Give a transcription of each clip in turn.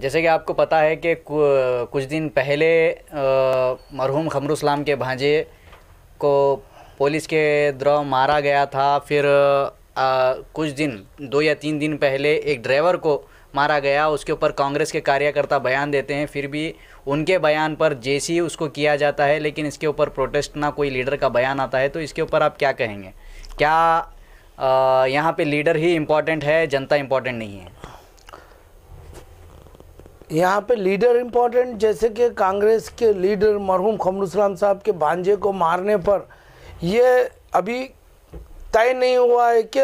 जैसे कि आपको पता है कि कुछ दिन पहले मरहूम खमरुस्लाम के भांजे को पुलिस के द्रव मारा गया था फिर आ, कुछ दिन दो या तीन दिन पहले एक ड्राइवर को मारा गया उसके ऊपर कांग्रेस के कार्यकर्ता बयान देते हैं फिर भी उनके बयान पर जैसी उसको किया जाता है लेकिन इसके ऊपर प्रोटेस्ट ना कोई लीडर का बयान आता है तो इसके ऊपर आप क्या कहेंगे क्या यहाँ पे लीडर ही इम्पॉर्टेंट है जनता इम्पॉर्टेंट नहीं है यहाँ पे लीडर इम्पोर्टेंट जैसे कि कांग्रेस के लीडर मरहूम खमरुसलाम साहब के भांजे को मारने पर ये अभी तय नहीं हुआ है कि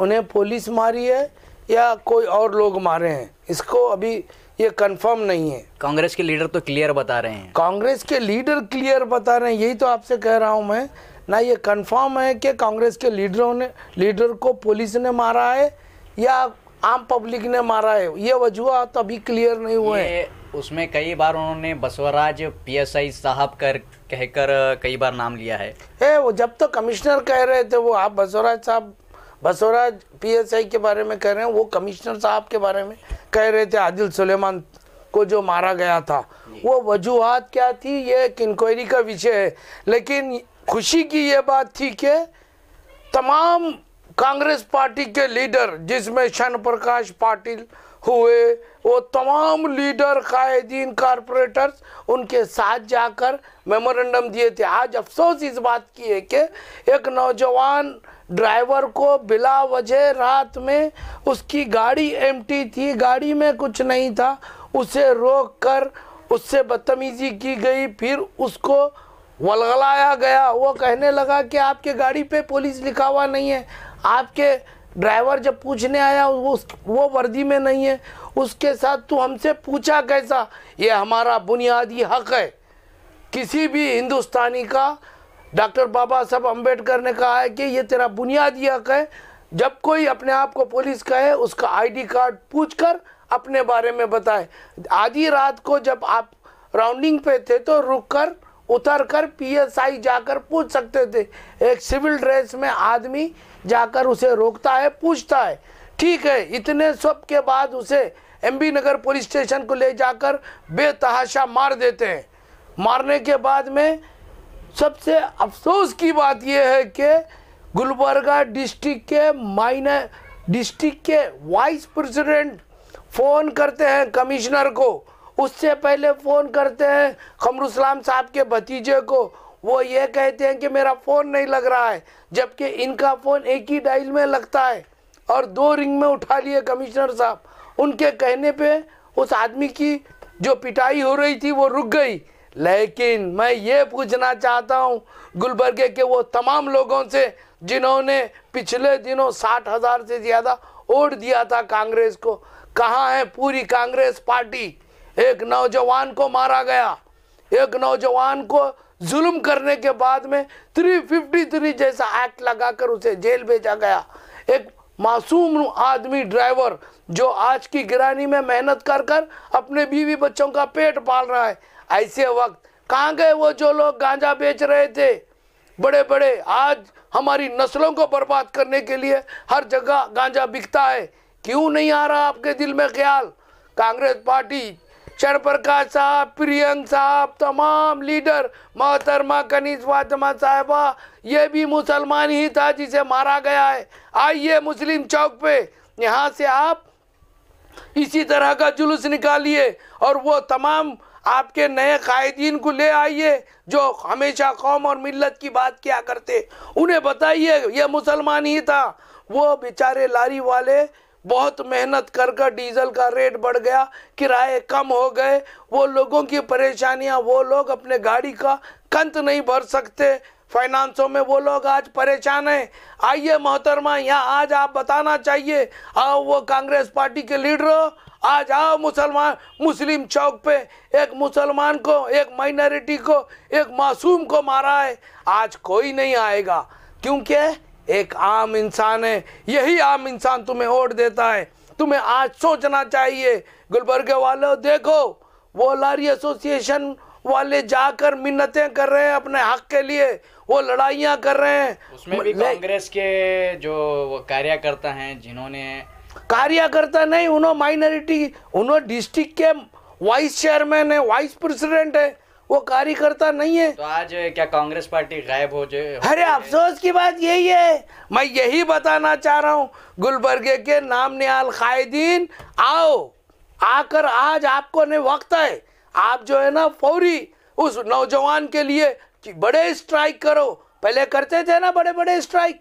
उन्हें पुलिस मारी है या कोई और लोग मारे हैं इसको अभी ये कंफर्म नहीं है कांग्रेस के लीडर तो क्लियर बता रहे हैं कांग्रेस के लीडर क्लियर बता रहे हैं यही तो आपसे कह रहा हूँ मैं ना ये कंफर्म है कि कांग्रेस के लीडरों ने लीडर को पुलिस ने मारा है या आम पब्लिक ने मारा है ये वजूहत अभी क्लियर नहीं हुए हैं उसमें कई बार उन्होंने बसवराज पीएसआई साहब कर कहकर कई बार नाम लिया है ए, वो जब तो कमिश्नर कह रहे थे वो आप बसवराज साहब बसवराज पीएसआई के बारे में कह रहे हैं वो कमिश्नर साहब के बारे में कह रहे थे आदिल सुलेमान को जो मारा गया था वो वजूहत क्या थी ये एक इंक्वायरी का विषय है लेकिन खुशी की ये बात थी कि तमाम कांग्रेस पार्टी के लीडर जिसमें शन प्रकाश पाटिल हुए वो तमाम लीडर कायदीन कारपोरेटर्स उनके साथ जाकर मेमोरेंडम दिए थे आज अफसोस इस बात की है कि एक नौजवान ड्राइवर को बिला वजह रात में उसकी गाड़ी एम थी गाड़ी में कुछ नहीं था उसे रोक कर उससे बदतमीजी की गई फिर उसको वलगलाया गया वो कहने लगा कि आपके गाड़ी पे पुलिस लिखा हुआ नहीं है आपके ड्राइवर जब पूछने आया वो वो वर्दी में नहीं है उसके साथ तू हमसे पूछा कैसा ये हमारा बुनियादी हक है किसी भी हिंदुस्तानी का डॉक्टर बाबा साहब अम्बेडकर ने कहा है कि ये तेरा बुनियादी हक है जब कोई अपने आप को पुलिस कहे उसका आईडी कार्ड पूछ कर अपने बारे में बताए आधी रात को जब आप राउंडिंग पे थे तो रुक कर उतर एस आई जाकर पूछ सकते थे एक सिविल ड्रेस में आदमी जाकर उसे रोकता है पूछता है ठीक है इतने सब के बाद उसे एमबी नगर पुलिस स्टेशन को ले जाकर बेतहाशा मार देते हैं मारने के बाद में सबसे अफसोस की बात यह है कि गुलबर्गा डिस्ट्रिक्ट के माइनर डिस्ट्रिक्ट के वाइस प्रेसिडेंट फ़ोन करते हैं कमिश्नर को उससे पहले फ़ोन करते हैं खमरुस्लाम साहब के भतीजे को वो ये कहते हैं कि मेरा फ़ोन नहीं लग रहा है जबकि इनका फ़ोन एक ही डाइल में लगता है और दो रिंग में उठा लिए कमिश्नर साहब उनके कहने पे उस आदमी की जो पिटाई हो रही थी वो रुक गई लेकिन मैं ये पूछना चाहता हूँ गुलबर्गे के वो तमाम लोगों से जिन्होंने पिछले दिनों साठ हज़ार से ज़्यादा वोट दिया था कांग्रेस को कहाँ है पूरी कांग्रेस पार्टी एक नौजवान को मारा गया एक नौजवान को जुल्म करने के बाद में 353 जैसा एक्ट लगाकर उसे जेल भेजा गया एक मासूम आदमी ड्राइवर जो आज की गिरानी में मेहनत कर कर अपने बीवी बच्चों का पेट पाल रहा है ऐसे वक्त कहाँ गए वो जो लोग गांजा बेच रहे थे बड़े बड़े आज हमारी नस्लों को बर्बाद करने के लिए हर जगह गांजा बिकता है क्यों नहीं आ रहा आपके दिल में ख्याल कांग्रेस पार्टी चरण प्रकाश साहब प्रियंक साहब तमाम लीडर मोहतरमा कनीस फातमा साहबा ये भी मुसलमान ही था जिसे मारा गया है आइए मुस्लिम चौक पे यहाँ से आप इसी तरह का जुलूस निकालिए और वो तमाम आपके नए कायदीन को ले आइए जो हमेशा कौम और मिलत की बात किया करते उन्हें बताइए ये मुसलमान ही था वो बेचारे लारी वाले बहुत मेहनत कर कर डीजल का रेट बढ़ गया किराए कम हो गए वो लोगों की परेशानियां वो लोग अपने गाड़ी का कंत नहीं भर सकते फाइनेंसों में वो लोग आज परेशान हैं आइए मोहतरमा यहाँ आज आप बताना चाहिए आओ वो कांग्रेस पार्टी के लीडर हो आज आओ मुसलमान मुस्लिम चौक पे एक मुसलमान को एक माइनॉरिटी को एक मासूम को मारा है आज कोई नहीं आएगा क्योंकि एक आम इंसान है यही आम इंसान तुम्हें वोट देता है तुम्हें आज सोचना चाहिए गुलबर्ग वालों देखो वो लारी एसोसिएशन वाले जाकर मिन्नतें कर रहे हैं अपने हक के लिए वो लड़ाइयाँ कर रहे हैं उसमें भी कांग्रेस के जो कार्यकर्ता हैं जिन्होंने कार्यकर्ता नहीं उन्होंने माइनॉरिटी उन्होंने डिस्ट्रिक्ट के वाइस चेयरमैन है वाइस प्रेसिडेंट है वो कार्यकर्ता नहीं है तो आज क्या कांग्रेस पार्टी गायब हो जाए अरे अफसोस की बात यही है मैं यही बताना चाह रहा हूँ गुलबर्गे के नाम निहाल कायदीन आओ आकर आज आपको ने वक्त है आप जो है ना फौरी उस नौजवान के लिए बड़े स्ट्राइक करो पहले करते थे ना बड़े बड़े स्ट्राइक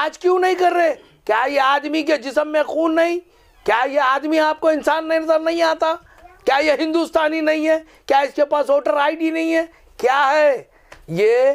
आज क्यों नहीं कर रहे क्या ये आदमी के जिसम में खून नहीं क्या ये आदमी आपको इंसान नजर नहीं आता क्या ये हिंदुस्तानी नहीं है क्या इसके पास वोटर आईडी नहीं है क्या है ये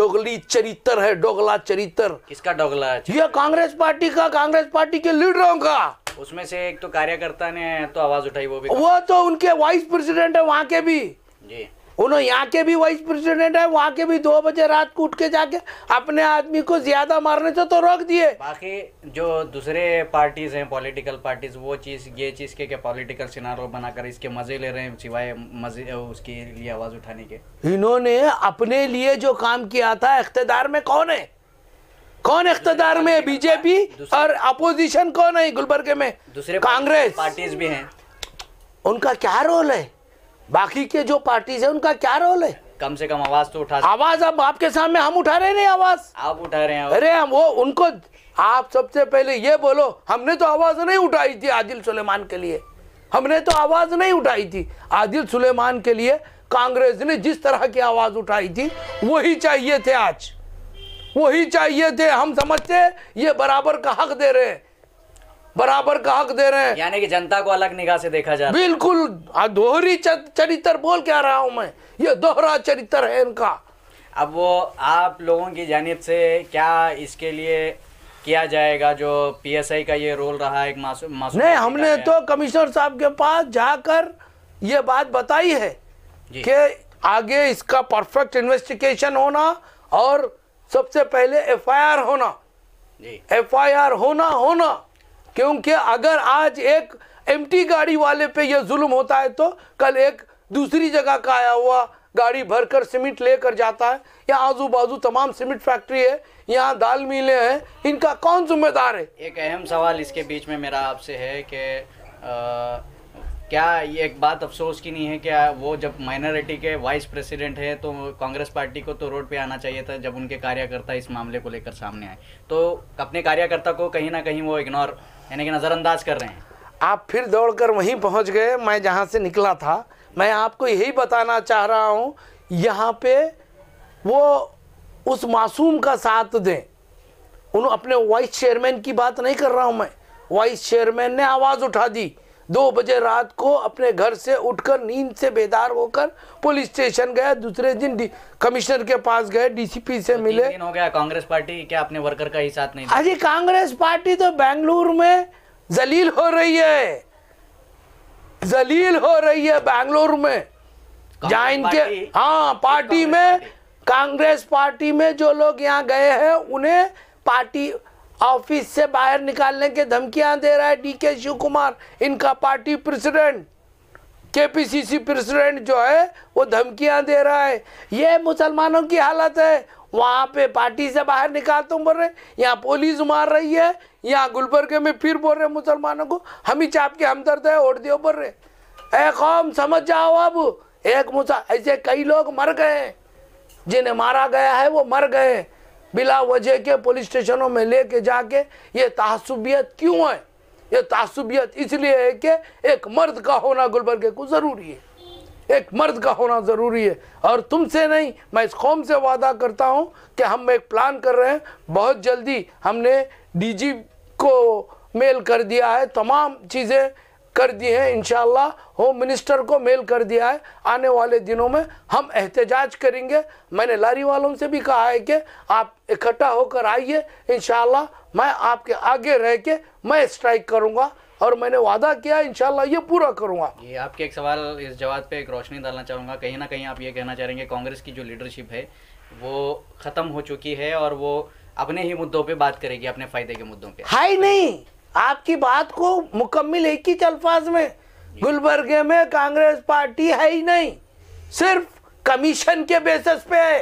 डोगली चरित्र है डोगला चरित्र किसका डोगला है ये कांग्रेस पार्टी का कांग्रेस पार्टी के लीडरों का उसमें से एक तो कार्यकर्ता ने तो आवाज उठाई वो भी वो तो उनके वाइस प्रेसिडेंट है वहां के भी जी उन्होंने यहाँ के भी वाइस प्रेसिडेंट है वहाँ के भी दो बजे रात को उठ के जाके अपने आदमी को ज्यादा मारने से तो रोक दिए बाकी जो दूसरे पार्टीज हैं पॉलिटिकल पार्टीज वो चीज़ ये चीज़ के क्या पॉलिटिकल सिनारो बनाकर इसके मजे ले रहे हैं सिवाय मजे उसके लिए आवाज़ उठाने के इन्होंने अपने लिए जो काम किया था इकतेदार में कौन है कौन इकतेदार में बीजेपी और अपोजिशन कौन है गुलबर्ग में दूसरे कांग्रेस पार्टीज भी हैं उनका क्या रोल है बाकी के जो पार्टीज है उनका क्या रोल है कम से कम आवाज तो उठा आवाज अब आपके सामने हम उठा रहे नहीं आवाज आप उठा रहे हैं अरे हम वो उनको आप सबसे पहले ये बोलो हमने तो आवाज नहीं उठाई थी आदिल सुलेमान के लिए हमने तो आवाज नहीं उठाई थी आदिल सुलेमान के लिए कांग्रेस ने जिस तरह की आवाज उठाई थी वही चाहिए थे आज वही चाहिए थे हम समझते ये बराबर का हक दे रहे हैं बराबर का हक दे रहे हैं यानी कि जनता को अलग निगाह से देखा जाए बिल्कुल दोहरी चरित्र बोल क्या रहा हूँ मैं ये दोहरा चरित्र है इनका अब वो आप लोगों की जानब से क्या इसके लिए किया जाएगा जो पीएसआई का ये रोल रहा एक मासूम मासूम नहीं हमने तो कमिश्नर साहब के पास जाकर ये बात बताई है कि आगे इसका परफेक्ट इन्वेस्टिगेशन होना और सबसे पहले एफआईआर होना एफआईआर होना होना क्योंकि अगर आज एक एम्प्टी गाड़ी वाले पे यह जुल्म होता है तो कल एक दूसरी जगह का आया हुआ गाड़ी भरकर सीमेंट लेकर जाता है या आजू बाजू तमाम सीमेंट फैक्ट्री है यहाँ दाल मिले हैं इनका कौन जिम्मेदार है एक अहम सवाल इसके बीच में मेरा आपसे है कि क्या ये एक बात अफसोस की नहीं है कि वो जब माइनॉरिटी के वाइस प्रेसिडेंट हैं तो कांग्रेस पार्टी को तो रोड पे आना चाहिए था जब उनके कार्यकर्ता इस मामले को लेकर सामने आए तो अपने कार्यकर्ता को कहीं ना कहीं वो इग्नोर यानी कि नज़रअंदाज कर रहे हैं आप फिर दौड़कर वहीं पहुंच गए मैं जहां से निकला था मैं आपको यही बताना चाह रहा हूँ यहाँ पे वो उस मासूम का साथ दें उन अपने वाइस चेयरमैन की बात नहीं कर रहा हूँ मैं वाइस चेयरमैन ने आवाज़ उठा दी दो बजे रात को अपने घर से उठकर नींद से बेदार होकर पुलिस स्टेशन गया दूसरे दिन कमिश्नर के पास गए डीसीपी से तो मिले हो गया कांग्रेस पार्टी क्या अपने वर्कर का ही साथ नहीं अजी हाँ कांग्रेस पार्टी तो बेंगलुरु में जलील हो रही है जलील हो रही है बेंगलुरु में जहां इनके हाँ पार्टी में कांग्रेस पार्टी में जो लोग यहाँ गए हैं उन्हें पार्टी ऑफिस से बाहर निकालने के धमकियां दे रहा है डी के शिव कुमार इनका पार्टी प्रेसिडेंट केपीसीसी प्रेसिडेंट जो है वो धमकियां दे रहा है ये मुसलमानों की हालत है वहाँ पे पार्टी से बाहर निकाल तो बोल रहे यहाँ पुलिस मार रही है यहाँ गुलबर्ग में फिर बोल रहे मुसलमानों को हम ही चाप के हमदर्द है वोट दियो बोल रहे ए कौम समझ जाओ अब एक मुसा ऐसे कई लोग मर गए जिन्हें मारा गया है वो मर गए बिला वजह के पुलिस स्टेशनों में लेके जाके ये तासुबियत क्यों है ये तासुबियत इसलिए है कि एक मर्द का होना गुलबर्ग को ज़रूरी है एक मर्द का होना ज़रूरी है और तुमसे नहीं मैं इस कौम से वादा करता हूँ कि हम एक प्लान कर रहे हैं बहुत जल्दी हमने डीजी को मेल कर दिया है तमाम चीज़ें कर दिए हैं इन होम मिनिस्टर को मेल कर दिया है आने वाले दिनों में हम एहतजाज करेंगे मैंने लारी वालों से भी कहा है कि आप इकट्ठा होकर आइए इन मैं आपके आगे रह के मैं स्ट्राइक करूँगा और मैंने वादा किया इंशाल्लाह ये पूरा करूंगा ये आपके एक सवाल इस जवाब पे एक रोशनी डालना चाहूँगा कहीं ना कहीं आप ये कहना चाहेंगे कांग्रेस की जो लीडरशिप है वो ख़त्म हो चुकी है और वो अपने ही मुद्दों पे बात करेगी अपने फायदे के मुद्दों पे हाई नहीं आपकी बात को मुकम्मल एक ही अल्फाज में गुलबर्गे में कांग्रेस पार्टी है ही नहीं सिर्फ कमीशन के बेसिस पे है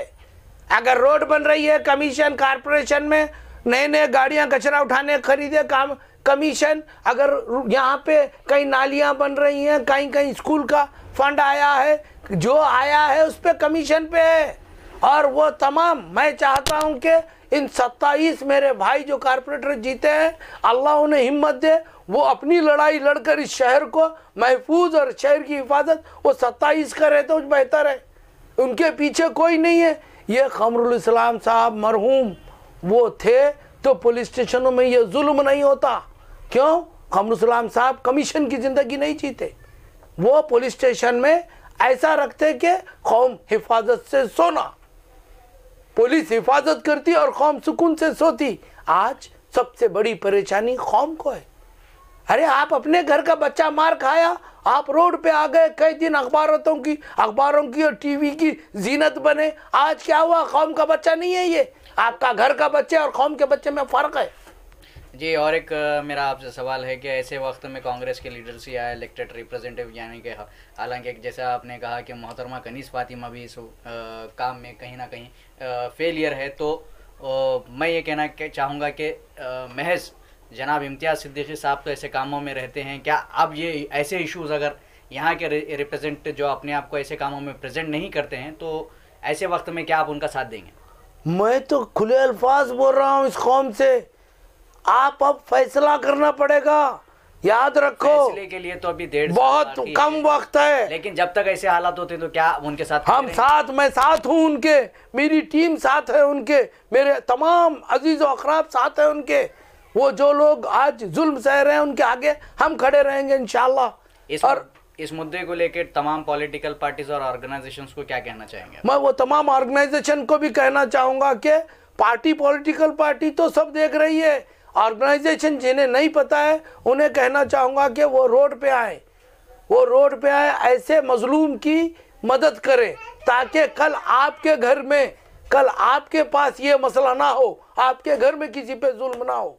अगर रोड बन रही है कमीशन कारपोरेशन में नए नए गाड़ियां कचरा उठाने खरीदे काम कमीशन अगर यहाँ पे कई नालियाँ बन रही हैं कहीं कहीं स्कूल का फंड आया है जो आया है उस पर कमीशन पे है और वो तमाम मैं चाहता हूँ कि इन 27 मेरे भाई जो कारपोरेटर जीते हैं अल्लाह उन्हें हिम्मत दे वो अपनी लड़ाई लड़कर इस शहर को महफूज और शहर की हिफाजत वो 27 का रहते तो बेहतर है उनके पीछे कोई नहीं है ये खमरुलस्लाम साहब मरहूम वो थे तो पुलिस स्टेशनों में ये जुल्म नहीं होता क्यों खमरुलस्लाम साहब कमीशन की ज़िंदगी नहीं जीते वो पुलिस स्टेशन में ऐसा रखते कि कौम हिफाजत से सोना पुलिस हिफाजत करती और कौम सुकून से सोती आज सबसे बड़ी परेशानी कौम को है अरे आप अपने घर का बच्चा मार खाया आप रोड पे आ गए कई दिन अखबारों की अखबारों की और टीवी की जीनत बने आज क्या हुआ कौम का बच्चा नहीं है ये आपका घर का बच्चे और कौम के बच्चे में फ़र्क है जी और एक मेरा आपसे सवाल है कि ऐसे वक्त में कांग्रेस के लीडर्स या इलेक्टेड रिप्रेजेंटेटिव यानी कि हालांकि जैसा आपने कहा कि मोहतरमा कनीस फातिमा भी इस आ, काम में कहीं ना कहीं फेलियर है तो आ, मैं ये कहना चाहूँगा कि महज जनाब इम्तियाज़ सिद्दीकी साहब तो ऐसे कामों में रहते हैं क्या अब ये ऐसे इश्यूज़ अगर यहाँ के रिप्रेजेंट जो अपने आप को ऐसे कामों में प्रेजेंट नहीं करते हैं तो ऐसे वक्त में क्या आप उनका साथ देंगे मैं तो खुले अल्फाज बोल रहा हूँ इस कौम से आप अब फैसला करना पड़ेगा याद रखो फैसले के लिए तो अभी देर बहुत कम वक्त है लेकिन जब तक ऐसे हालात होते हैं तो क्या उनके साथ हम साथ मैं साथ हूँ उनके मेरी टीम साथ है उनके मेरे तमाम अजीज अखराब साथ है उनके वो जो लोग आज जुल्म सह रहे हैं उनके आगे हम खड़े रहेंगे इनशाला और इस मुद्दे को लेकर तमाम पॉलिटिकल पार्टीज और ऑर्गेनाइजेशंस को क्या कहना चाहेंगे मैं वो तमाम ऑर्गेनाइजेशन को भी कहना चाहूँगा कि पार्टी पॉलिटिकल पार्टी तो सब देख रही है ऑर्गेनाइजेशन जिन्हें नहीं पता है उन्हें कहना चाहूँगा कि वो रोड पे आए वो रोड पे आए ऐसे मजलूम की मदद करें ताकि कल आपके घर में कल आपके पास ये मसला ना हो आपके घर में किसी पे जुल्म ना हो